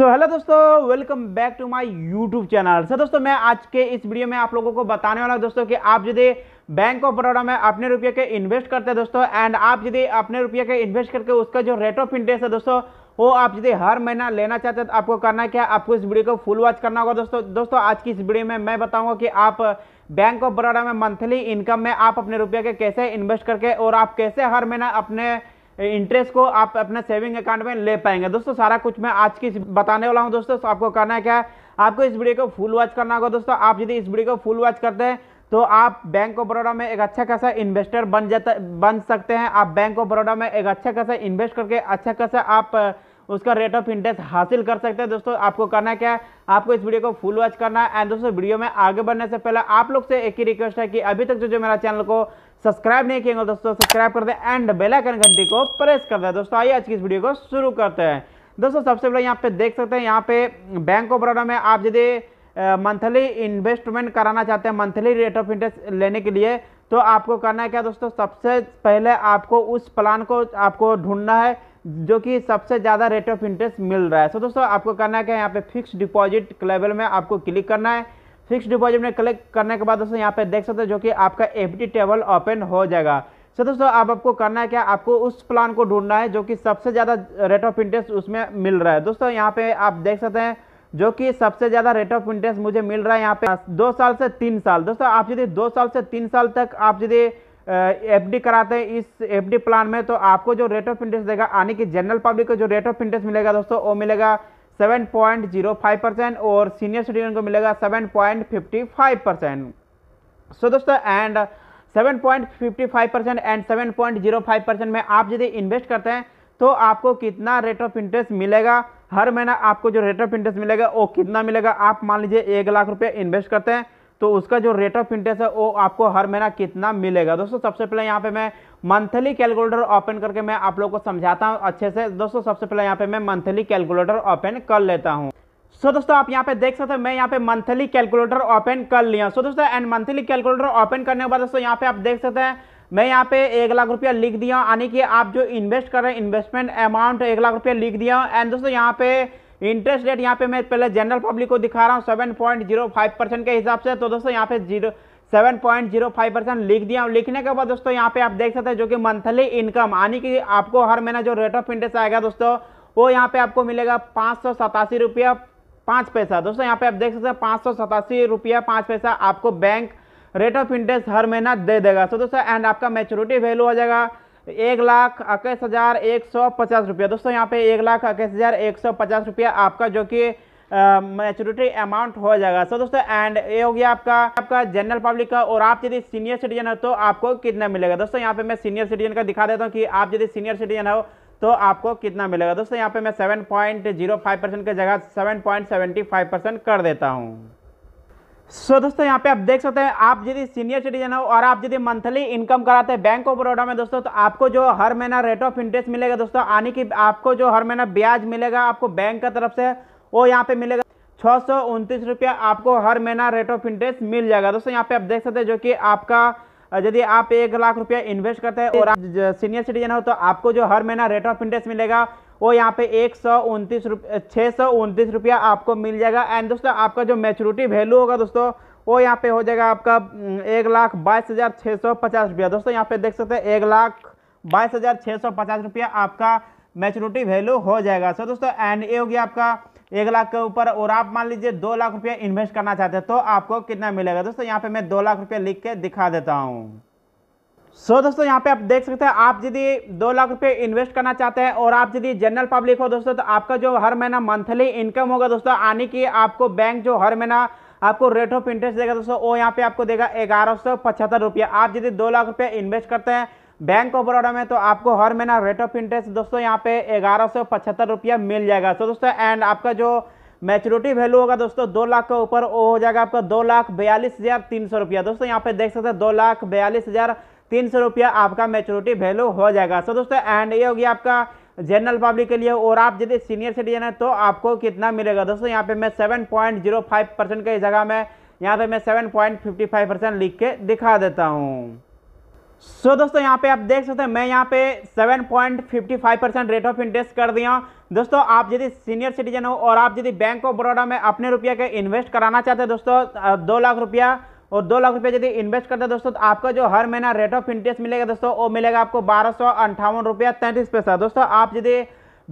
सो hello दोस्तों welcome back to my YouTube channel sir दोस्तों मैं आज के इस वीडियो में आप लोगों को बताने वाला दोस्तों कि आप यदि बैंक ऑफ बड़ौदा में अपने रुपये के इन्वेस्ट करते हैं दोस्तों एंड आप यदि अपने रुपये के इन्वेस्ट करके उसका जो रेट ऑफ इंटरेस्ट है दोस्तों वो आप यदि हर महीना लेना चाहते हैं तो आपको करना क्या आपको इस वीडियो को फुल वॉच करना होगा दोस्तों दोस्तों आज की इस वीडियो में मैं बताऊंगा कि आप बैंक ऑफ बड़ौड़ा में मंथली इनकम में आप अपने रुपये के कैसे इन्वेस्ट करके और आप कैसे हर महीना अपने इंटरेस्ट को आप अपने सेविंग अकाउंट में ले पाएंगे दोस्तों सारा कुछ मैं आज की बताने वाला हूँ दोस्तों आपको करना है क्या है आपको इस वीडियो को फुल वॉच करना होगा दोस्तों आप यदि इस वीडियो को फुल वॉच करते हैं तो आप बैंक ऑफ बड़ौदा में एक अच्छा खासा इन्वेस्टर बन जाता बन सकते हैं आप बैंक ऑफ बड़ौदा में एक अच्छा खासा इन्वेस्ट करके अच्छा खासा आप उसका रेट ऑफ इंटरेस्ट हासिल कर सकते हैं दोस्तों आपको करना क्या है आपको इस वीडियो को फुल वॉच करना है एंड दोस्तों वीडियो में आगे बढ़ने से पहले आप लोग से एक ही रिक्वेस्ट है कि अभी तक जो जो मेरा चैनल को सब्सक्राइब नहीं किया दोस्तों सब्सक्राइब कर दें एंड बेलाइकन घंटी को प्रेस कर दें दोस्तों आइए आज की इस वीडियो को शुरू करते हैं दोस्तों सबसे पहले यहाँ पे देख सकते हैं यहाँ पे बैंक ऑफ बड़ौदा में आप यदि मंथली इन्वेस्टमेंट कराना चाहते हैं मंथली रेट ऑफ इंटरेस्ट लेने के लिए तो आपको करना है क्या दोस्तों सबसे पहले आपको उस प्लान को आपको ढूंढना है जो कि सबसे ज़्यादा रेट ऑफ इंटरेस्ट मिल रहा है सो so, दोस्तों आपको करना क्या है यहाँ पे फिक्स डिपॉजिट लेवल में आपको क्लिक करना है फिक्स डिपॉजिट में क्लिक करने के बाद दोस्तों यहाँ पे देख सकते हो जो कि आपका एफ टेबल ओपन हो जाएगा सो so, दोस्तों आप आपको करना है क्या आपको उस प्लान को ढूंढना है जो कि सबसे ज़्यादा रेट ऑफ इंटरेस्ट उसमें मिल रहा है दोस्तों यहाँ पे आप देख सकते हैं जो कि सबसे ज़्यादा रेट ऑफ इंटरेस्ट मुझे मिल रहा है यहाँ पे दो साल से तीन साल दोस्तों आप यदि दो साल से तीन साल तक आप यदि एफडी कराते हैं इस एफडी प्लान में तो आपको जो रेट ऑफ इंटरेस्ट देगा यानी कि जनरल पब्लिक को जो रेट ऑफ इंटरेस्ट मिलेगा दोस्तों वो मिलेगा 7.05 परसेंट और सीनियर सिटीजन को मिलेगा 7.55 परसेंट सो दोस्तों एंड 7.55 परसेंट एंड 7.05 परसेंट में आप यदि इन्वेस्ट करते हैं तो आपको कितना रेट ऑफ इंटरेस्ट मिलेगा हर महीना आपको जो रेट ऑफ इंटरेस्ट मिलेगा वो कितना मिलेगा आप मान लीजिए एक लाख रुपये इन्वेस्ट करते हैं तो उसका जो रेट ऑफ इंटरेस्ट है वो आपको हर महीना कितना मिलेगा दोस्तों सबसे पहले यहाँ पे मैं मंथली कैलकुलेटर ओपन करके मैं आप लोग को समझाता हूँ अच्छे से दोस्तों सबसे पहले यहाँ पे मैं मंथली कैलकुलेटर ओपन कर लेता हूँ सो so, दोस्तों आप यहाँ पे देख सकते हैं मैं यहाँ पे मंथली कैलकुलेटर ओपन कर लिया सो so, दोस्तों एंड मंथली कैलकुलेटर ओपन करने के बाद दोस्तों यहाँ पे आप देख सकते हैं मैं यहाँ पे एक लाख रुपया लिख दिया यानी कि आप जो इन्वेस्ट कर रहे हैं इन्वेस्टमेंट अमाउंट एक लाख रुपया लिख दिया एंड दोस्तों यहाँ पे इंटरेस्ट रेट यहाँ पे मैं पहले जनरल पब्लिक को दिखा रहा हूँ seven point zero five percent के हिसाब से तो दोस्तों यहाँ पे zero seven point zero five percent लिख दिया हूँ लिखने के बाद दोस्तों यहाँ पे आप देख सकते हैं जो कि मंथली इनकम यानी कि आपको हर महीना जो रेट ऑफ इंटरेस्ट आएगा दोस्तों वो यहाँ पे आपको मिलेगा पाँच सौ सतासी रुपया पाँच पैसा दोस्तों यहाँ पे आप देख सकते हैं पाँच सौ सतासी रुपया पाँच पैसा आपको बैंक रेट ऑफ इंटरेस्ट हर महीना दे देगा सो दोस्तों एंड आपका मेच्योरिटी वैल्यू हो जाएगा तो एक लाख इक्कीस हज़ार एक सौ पचास रुपया दोस्तों यहाँ पे एक लाख इक्कीस हज़ार एक सौ पचास रुपया आपका जो कि मैच्योरिटी अमाउंट हो जाएगा सो दोस्तों एंड ये हो गया आपका आपका जनरल पब्लिक का और आप यदि सीनियर सिटीजन हो तो आपको कितना मिलेगा दोस्तों यहाँ पे मैं सीनियर सिटीजन का दिखा देता हूँ कि आप यदि सीनियर सिटीजन हो तो आपको कितना मिलेगा दोस्तों यहाँ पे मैं फाइव परसेंट की जगह फाइव परसेंट कर देता हूँ सो so, दोस्तों यहाँ पे आप देख सकते हैं आप यदि सीनियर सिटीजन हो और आप यदि मंथली इनकम कराते हैं बैंक ऑफ बड़ौदा में दोस्तों तो आपको जो हर महीना रेट ऑफ इंटरेस्ट मिलेगा दोस्तों यानी कि आपको जो हर महीना ब्याज मिलेगा आपको बैंक की तरफ से वो यहाँ पे मिलेगा छः रुपया आपको हर महीना रेट ऑफ इंटरेस्ट मिल जाएगा दोस्तों यहाँ पे आप देख सकते हैं जो कि आपका यदि आप एक लाख रुपया इन्वेस्ट करते हैं और आप सीनियर सिटीजन हो तो आपको जो हर महीना रेट ऑफ इंटरेस्ट मिलेगा वो यहाँ पे एक सौ उनतीस छः सौ उनतीस रुपया आपको मिल जाएगा एंड दोस्तों आपका जो मेचोरिटी वैल्यू होगा दोस्तों वो यहाँ पे हो जाएगा आपका एक लाख बाईस हज़ार छः सौ पचास रुपया दोस्तों यहाँ पे देख सकते हैं एक लाख बाईस हज़ार छः सौ पचास रुपया आपका मेचोरिटी वैल्यू हो जाएगा सर दोस्तों एंड ये हो गया आपका एक लाख के ऊपर और आप मान लीजिए दो लाख रुपया इन्वेस्ट करना चाहते हैं तो आपको कितना मिलेगा दोस्तों यहाँ पे मैं दो लाख रुपया लिख के दिखा देता हूँ सो so, दोस्तों यहाँ पे आप देख सकते हैं आप यदि दो लाख रुपए इन्वेस्ट करना चाहते हैं और आप यदि जनरल पब्लिक हो दोस्तों तो आपका जो हर महीना मंथली इनकम होगा दोस्तों आने की आपको बैंक जो हर महीना आपको रेट ऑफ इंटरेस्ट देगा दोस्तों वो यहाँ पे आपको देगा ग्यारह सौ पचहत्तर रुपया आप यदि दो लाख रुपये इन्वेस्ट करते हैं बैंक ऑफ बड़ौदा में तो आपको हर महीना रेट ऑफ इंटरेस्ट दोस्तों यहाँ पे ग्यारह सौ पचहत्तर रुपया मिल जाएगा सो दोस्तों एंड आपका जो मैच्योरिटी वैल्यू होगा दोस्तों दो लाख के ऊपर वो हो जाएगा आपका दो लाख बयालीस हज़ार तीन सौ रुपया दोस्तों यहाँ पे देख सकते हैं दो लाख बयालीस हज़ार तीन सौ रुपया आपका मेच्योरिटी वैल्यू हो जाएगा सो दोस्तों एंड ये हो गया आपका जनरल पब्लिक के लिए और आप यदि सीनियर सिटीजन है तो आपको कितना मिलेगा दोस्तों यहाँ पे मैं seven point zero five percent की जगह में यहाँ पे मैं seven point fifty five percent लिख के दिखा देता हूँ सो so, दोस्तों यहाँ पे आप देख सकते हैं मैं यहाँ पे 7.55 परसेंट रेट ऑफ इंटरेस्ट कर दिया दोस्तों आप यदि सीनियर सिटीजन हो और आप यदि बैंक ऑफ बड़ौदा में अपने रुपया के इन्वेस्ट कराना चाहते हैं दोस्तों दो लाख रुपया और दो लाख रुपया यदि इन्वेस्ट करते हैं दोस्तों तो आपका जो हर महीना रेट ऑफ इंटरेस्ट मिलेगा दोस्तों वो मिलेगा आपको बारह सौ अंठावन रुपया तैंतीस पैसा दोस्तों आप यदि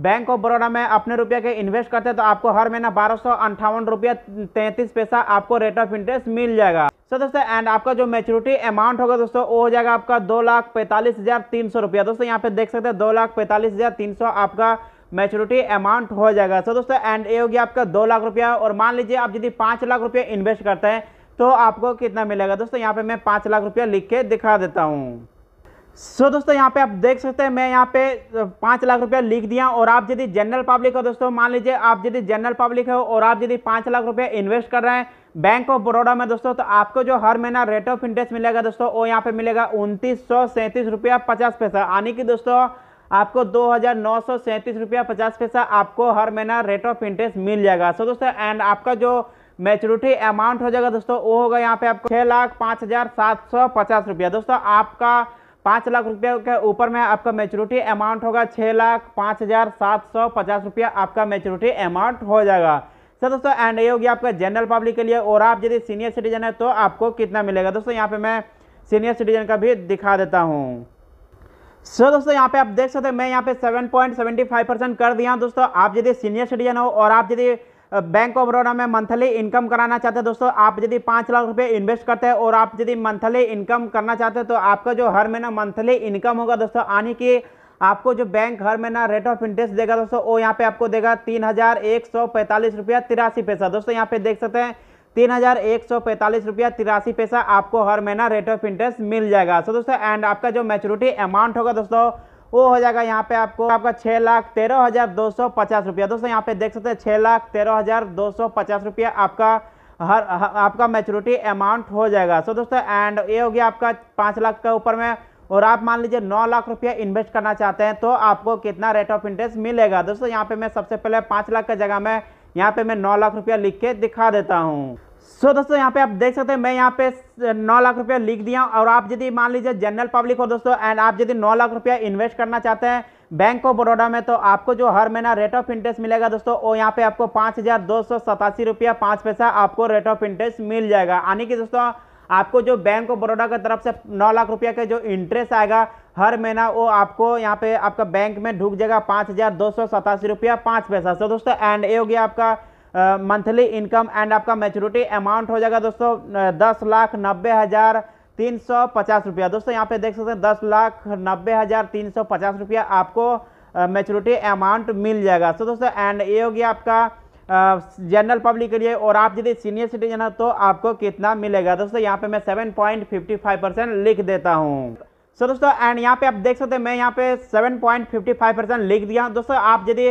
बैंक ऑफ बड़ौदा में अपने रुपया के इन्वेस्ट करते हैं तो आपको हर महीना बारह सौ अंठावन रुपया तैंतीस पैसा आपको रेट ऑफ इंटरेस्ट मिल जाएगा सर दोस्तों एंड आपका जो मेच्योरिटी अमाउंट होगा दोस्तों वो हो जाएगा आपका दो लाख पैंतालीस हज़ार तीन सौ रुपया दोस्तों यहाँ पे देख सकते हैं दो लाख पैंतालीस हज़ार तीन सौ आपका मेच्योरिटी अमाउंट हो जाएगा सर दोस्तों एंड ये हो गया आपका दो लाख रुपया और मान लीजिए आप यदि पाँच लाख रुपया इन्वेस्ट करते हैं तो आपको कितना मिलेगा दोस्तों यहाँ पे मैं पाँच लाख रुपया लिख के दिखा देता हूँ सो so, दोस्तों यहाँ पे आप देख सकते हैं मैं यहाँ पे पाँच लाख रुपया लिख दिया और आप यदि जनरल पब्लिक हो दोस्तों मान लीजिए आप यदि जनरल पब्लिक हो और आप यदि पाँच लाख रुपया इन्वेस्ट कर रहे हैं बैंक ऑफ बड़ौदा में दोस्तों तो आपको जो हर महीना रेट ऑफ इंटरेस्ट मिलेगा दोस्तों वो यहाँ पे मिलेगा उनतीस सौ सैंतीस रुपया पचास पैसा यानी कि दोस्तों आपको दो हज़ार नौ सौ सैंतीस रुपया पचास पैसा आपको हर महीना रेट ऑफ इंटरेस्ट मिल जाएगा सो so, दोस्तों एंड आपका जो मैच्योरिटी अमाउंट हो जाएगा दोस्तों वो होगा यहाँ पे आपको छः लाख पाँच हज़ार सात सौ पचास रुपया दोस्तों आपका पाँच लाख रुपये के ऊपर में आपका मैच्योरिटी अमाउंट होगा छः लाख पाँच हज़ार सात सौ पचास रुपया आपका मैच्योरिटी अमाउंट हो जाएगा सर दोस्तों एंड ये होगी आपका जनरल पब्लिक के लिए और आप यदि सीनियर सिटीजन है तो आपको कितना मिलेगा दोस्तों यहाँ पे मैं सीनियर सिटीजन का भी दिखा देता हूँ सो so, दोस्तों यहाँ पे आप देख सकते हैं मैं यहाँ पे 7.75 परसेंट कर दिया हूँ दोस्तों आप यदि सीनियर सिटीजन हो और आप यदि बैंक ऑफ बड़ौदा में मंथली इनकम कराना चाहते हैं दोस्तों आप यदि पाँच लाख रुपये इन्वेस्ट करते हैं और आप यदि मंथली इनकम करना चाहते हैं तो आपका जो हर महीना मंथली इनकम होगा दोस्तों यानी कि आपको जो बैंक हर महीना रेट ऑफ इंटरेस्ट देगा दोस्तों वो यहाँ पे आपको देगा तीन हज़ार एक सौ पैंतालीस रुपया तिरासी पैसा दोस्तों यहाँ पे देख सकते हैं तीन हज़ार एक सौ पैंतालीस रुपया तिरासी पैसा आपको हर महीना रेट ऑफ इंटरेस्ट मिल जाएगा सो दोस्तों एंड आपका जो मेचोरिटी अमाउंट होगा दोस्तों वो हो जाएगा यहाँ पे आपको आपका छः लाख तेरह हज़ार दो सौ पचास रुपया दोस्तों यहाँ पे देख सकते हैं छः लाख तेरह हज़ार दो सौ पचास रुपया आपका हर आपका मेच्योरिटी अमाउंट हो जाएगा सो दोस्तों एंड ये हो गया आपका पाँच लाख के ऊपर में और आप मान लीजिए नौ लाख रुपया इन्वेस्ट करना चाहते हैं तो आपको कितना रेट ऑफ इंटरेस्ट मिलेगा दोस्तों यहाँ पे मैं सबसे पहले पाँच लाख की जगह में यहाँ पे मैं नौ लाख रुपया लिख के दिखा देता हूँ सो so, दोस्तों यहाँ पे आप देख सकते हैं मैं यहाँ पे नौ लाख रुपया लिख दिया और आप यदि मान लीजिए जनरल पब्लिक हो दोस्तों एंड आप यदि नौ लाख रुपया इन्वेस्ट करना चाहते हैं बैंक ऑफ बड़ौदा में तो आपको जो हर महीना रेट ऑफ इंटरेस्ट मिलेगा दोस्तों वो यहाँ पे आपको पाँच हज़ार दो सौ सतासी रुपया पाँच पैसा आपको रेट ऑफ इंटरेस्ट मिल जाएगा यानी कि दोस्तों आपको जो बैंक ऑफ बड़ौदा की तरफ से नौ लाख रुपया का जो इंटरेस्ट आएगा हर महीना वो आपको यहाँ पे आपका बैंक में ढूक जाएगा पाँच हज़ार दो सौ सतासी रुपया पाँच पैसा सो दोस्तों एंड ये हो गया आपका मंथली इनकम एंड आपका मेच्योरिटी अमाउंट हो जाएगा दोस्तों दस लाख नब्बे हज़ार तीन सौ पचास रुपया दोस्तों यहाँ पे देख सकते हैं दस लाख नब्बे हज़ार तीन सौ पचास रुपया आपको मेच्योरिटी अमाउंट मिल जाएगा सो तो दोस्तों एंड ये हो गया आपका जनरल पब्लिक के लिए और आप यदि सीनियर सिटीजन हो तो आपको कितना मिलेगा दोस्तों यहाँ पे मैं सेवन परसेंट लिख देता हूँ सो so, दोस्तों एंड यहाँ पे आप देख सकते हैं मैं यहाँ पे 7.55 परसेंट लिख दिया दोस्तों आप यदि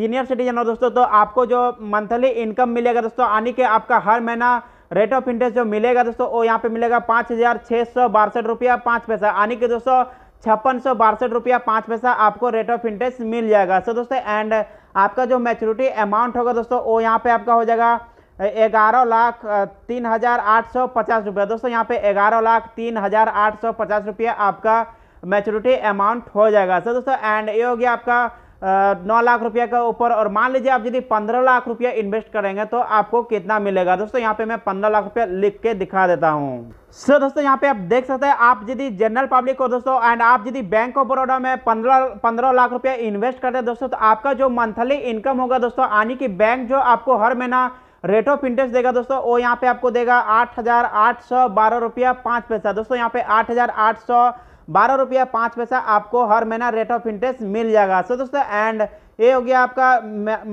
सीनियर सिटीजन हो दोस्तों तो आपको जो मंथली इनकम मिलेगा दोस्तों यानी कि आपका हर महीना रेट ऑफ इंटरेस्ट जो मिलेगा दोस्तों वो यहाँ पे मिलेगा पाँच हज़ार छः सौ बासठ रुपया पाँच पैसा यानी कि दोस्तों छप्पन सौ बासठ रुपया पाँच पैसा आपको रेट ऑफ इंटरेस्ट मिल जाएगा सो दोस्तों एंड आपका जो मैच्योरिटी अमाउंट होगा दोस्तों वो यहाँ पे आपका हो जाएगा ग्यारह लाख तीन हज़ार आठ सौ पचास रुपया दोस्तों यहाँ पे ग्यारह लाख तीन हज़ार आठ सौ पचास रुपया आपका मैच्योरिटी अमाउंट हो जाएगा सो दोस्तों एंड ये हो गया आपका नौ लाख रुपया के ऊपर और मान लीजिए आप यदि पंद्रह लाख रुपया इन्वेस्ट करेंगे तो आपको कितना मिलेगा दोस्तों यहाँ पे मैं पंद्रह लाख रुपया लिख के दिखा देता हूँ सर दोस्तों यहाँ पे आप देख सकते हैं आप यदि जनरल पब्लिक को दोस्तों एंड आप यदि बैंक ऑफ बड़ौदा में पंद्रह पंद्रह लाख रुपया इन्वेस्ट करते हैं दोस्तों तो आपका जो मंथली इनकम होगा दोस्तों यानी कि बैंक जो आपको हर महीना रेट ऑफ इंटरेस्ट देगा दोस्तों वो यहाँ पे आपको देगा आठ हज़ार आठ सौ बारह रुपया पाँच पैसा दोस्तों यहाँ पे आठ हज़ार आठ सौ बारह रुपया पाँच पैसा आपको हर महीना रेट ऑफ इंटरेस्ट मिल जाएगा सो दोस्तों एंड ये हो गया आपका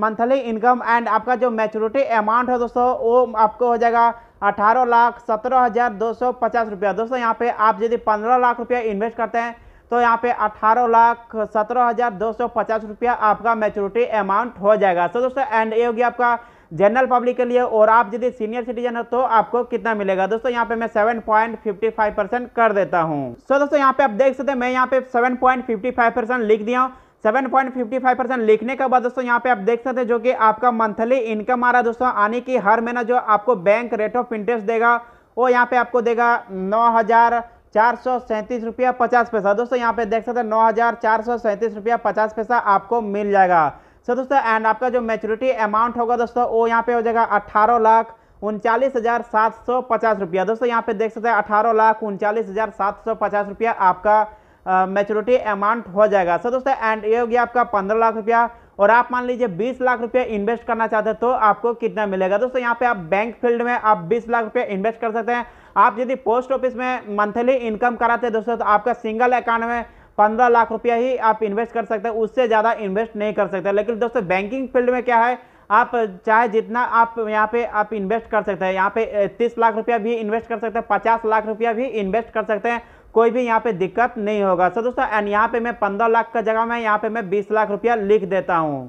मंथली इनकम एंड आपका जो मैच्योरिटी अमाउंट है दोस्तों वो आपको हो जाएगा अठारह लाख सत्रह हज़ार दो सौ पचास रुपया दोस्तों यहाँ पे आप यदि पंद्रह लाख रुपया इन्वेस्ट करते हैं तो यहाँ पे अठारह लाख सत्रह हज़ार दो सौ पचास रुपया आपका मैच्योरिटी अमाउंट हो जाएगा सो दोस्तों एंड ये हो गया आपका जनरल पब्लिक के लिए और आप यदि सीनियर सिटीजन हो तो आपको कितना मिलेगा दोस्तों यहाँ पे मैं seven point fifty five percent कर देता हूँ सो so, दोस्तों यहाँ पे आप देख सकते हैं मैं यहाँ पे seven point fifty five percent लिख दिया हूँ seven point fifty five percent लिखने के बाद दोस्तों यहाँ पे आप देख सकते हैं जो कि आपका मंथली इनकम आ रहा है दोस्तों यानी कि हर महीना जो आपको बैंक रेट ऑफ इंटरेस्ट देगा वो यहाँ पे आपको देगा नौ हजार चार सौ सैंतीस रुपया पचास पैसा दोस्तों यहाँ पे देख सकते हैं नौ हजार चार सौ सैंतीस रुपया पचास पैसा आपको मिल जाएगा सर दोस्तों एंड आपका जो मेच्योरिटी अमाउंट होगा दोस्तों वो यहाँ पे हो जाएगा अट्ठारह लाख उनचालीस हज़ार सात सौ पचास रुपया दोस्तों यहाँ पे देख सकते हैं अठारह लाख उनचालीस हज़ार सात सौ पचास रुपया आपका मेच्योरिटी अमाउंट हो जाएगा सर दोस्तों एंड ये हो गया आपका पंद्रह लाख रुपया और आप मान लीजिए बीस लाख रुपया इन्वेस्ट करना चाहते हैं तो आपको कितना मिलेगा दोस्तों यहाँ पे आप बैंक फील्ड में आप बीस लाख रुपया इन्वेस्ट कर सकते हैं आप यदि पोस्ट ऑफिस में मंथली इनकम कराते हैं दोस्तों तो आपका सिंगल अकाउंट में पंद्रह लाख रुपया ही आप इन्वेस्ट कर सकते हैं उससे ज़्यादा इन्वेस्ट नहीं कर सकते लेकिन दोस्तों बैंकिंग फील्ड में क्या है आप चाहे जितना आप यहाँ पे आप इन्वेस्ट कर सकते हैं यहाँ पे तीस लाख रुपया भी इन्वेस्ट कर सकते हैं पचास लाख रुपया भी इन्वेस्ट कर सकते हैं कोई भी यहाँ पे दिक्कत नहीं होगा सो दोस्तों एंड यहाँ पे मैं पंद्रह लाख का जगह मैं यहाँ पे मैं बीस लाख रुपया लिख देता हूँ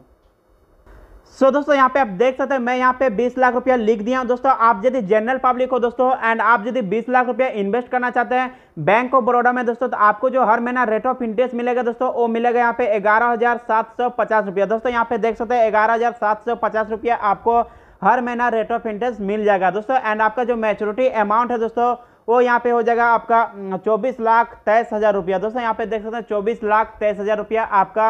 सो so, दोस्तों यहाँ पे आप देख सकते हैं मैं यहाँ पे 20 लाख रुपया लिख दिया हूँ दोस्तों आप यदि जनरल पब्लिक हो दोस्तों एंड आप यदि 20 लाख रुपया इन्वेस्ट करना चाहते हैं बैंक ऑफ बड़ौदा में दोस्तों तो आपको जो हर महीना रेट ऑफ इंटरेस्ट मिलेगा दोस्तों वो मिलेगा यहाँ पे ग्यारह रुपया दोस्तों यहाँ पे देख सकते हैं ग्यारह रुपया आपको हर महीना रेट ऑफ इंटरेस्ट मिल जाएगा दोस्तों एंड आपका जो मेच्योरिटी अमाउंट है दोस्तों वो यहाँ पे हो जाएगा आपका हम्म, चौबीस लाख तेईस हज़ार रुपया दोस्तों यहाँ पे देख सकते हैं चौबीस लाख तेईस हज़ार रुपया आपका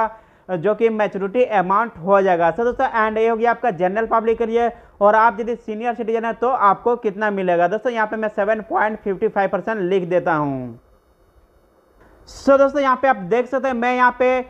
जो कि मैच्योरिटी अमाउंट हो जाएगा सर दोस्तों एंड ये हो गया आपका जनरल पब्लिक के लिए और आप यदि सीनियर सिटीजन है तो आपको कितना मिलेगा दोस्तों यहाँ पे मैं seven point fifty five percent लिख देता हूँ सो दोस्तों यहाँ पे आप देख सकते हैं मैं यहाँ पे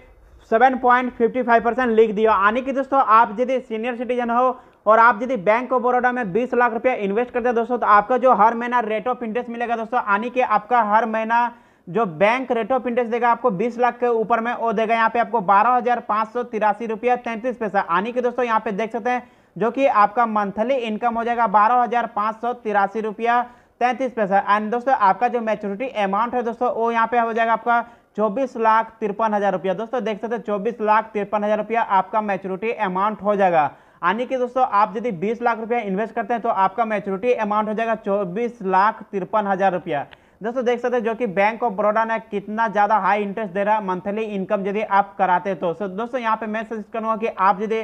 seven point fifty five percent लिख दिया यानी कि दोस्तों आप यदि सीनियर सिटीजन हो और आप यदि बैंक ऑफ बड़ौदा में बीस लाख रुपया इन्वेस्ट करते हैं दोस्तों तो आपका जो हर महीना रेट ऑफ इंटरेस्ट मिलेगा दोस्तों यानी कि आपका हर महीना जो बैंक रेट ऑफ इंटरेस्ट देगा आपको 20 लाख के ऊपर में वो देगा यहाँ पे आपको बारह हजार पाँच सौ तिरासी रुपया तैंतीस पैसा यानी कि दोस्तों यहाँ पे देख सकते हैं जो कि आपका मंथली इनकम हो जाएगा बारह हजार पांच सौ तिरासी रुपया तैंतीस पैसा एंड दोस्तों आपका जो मेच्योरिटी अमाउंट है दोस्तों वो यहाँ पे हो जाएगा आपका चौबीस लाख तिरपन हज़ार रुपया दोस्तों देख सकते चौबीस लाख तिरपन हज़ार रुपया आपका मैच्योरिटी अमाउंट हो जाएगा यानी कि दोस्तों आप यदि बीस लाख रुपया इन्वेस्ट करते हैं तो आपका मैच्योरिटी अमाउंट हो जाएगा चौबीस लाख तिरपन हज़ार रुपया दोस्तों देख सकते हैं जो कि बैंक ऑफ बड़ौदा ने कितना ज़्यादा हाई इंटरेस्ट दे रहा है मंथली इनकम यदि आप कराते तो सो दोस्तों यहाँ पे मैं सजेस्ट करूँगा कि आप यदि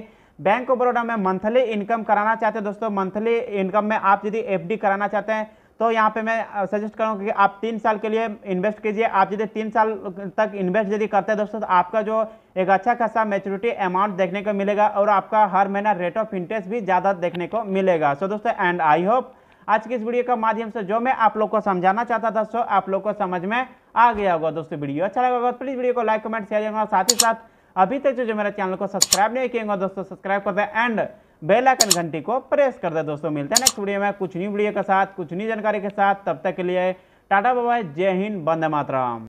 बैंक ऑफ बड़ौदा में मंथली इनकम कराना चाहते हैं दोस्तों मंथली इनकम में आप यदि एफ कराना चाहते हैं तो यहाँ पे मैं सजेस्ट करूँगा कि आप तीन साल के लिए इन्वेस्ट कीजिए आप यदि तीन साल तक इन्वेस्ट यदि करते हैं दोस्तों तो आपका जो एक अच्छा खासा मेच्योरिटी अमाउंट देखने को मिलेगा और आपका हर महीना रेट ऑफ इंटरेस्ट भी ज़्यादा देखने को मिलेगा सो दोस्तों एंड आई होप आज के इस वीडियो के माध्यम से जो मैं आप लोग को समझाना चाहता था सो आप लोग को समझ में आ गया होगा दोस्तों वीडियो अच्छा लगा होगा प्लीज तो वीडियो को लाइक कमेंट शेयर करना साथ ही साथ अभी तक जो, जो मेरा चैनल को सब्सक्राइब नहीं किया दोस्तों सब्सक्राइब कर दे एंड बेल आइकन घंटी को प्रेस कर दे दोस्तों मिलते हैं नेक्स्ट वीडियो में कुछ नई वीडियो के साथ कुछ नई जानकारी के साथ तब तक के लिए टाटा बाबा जय हिंद बंद मातराम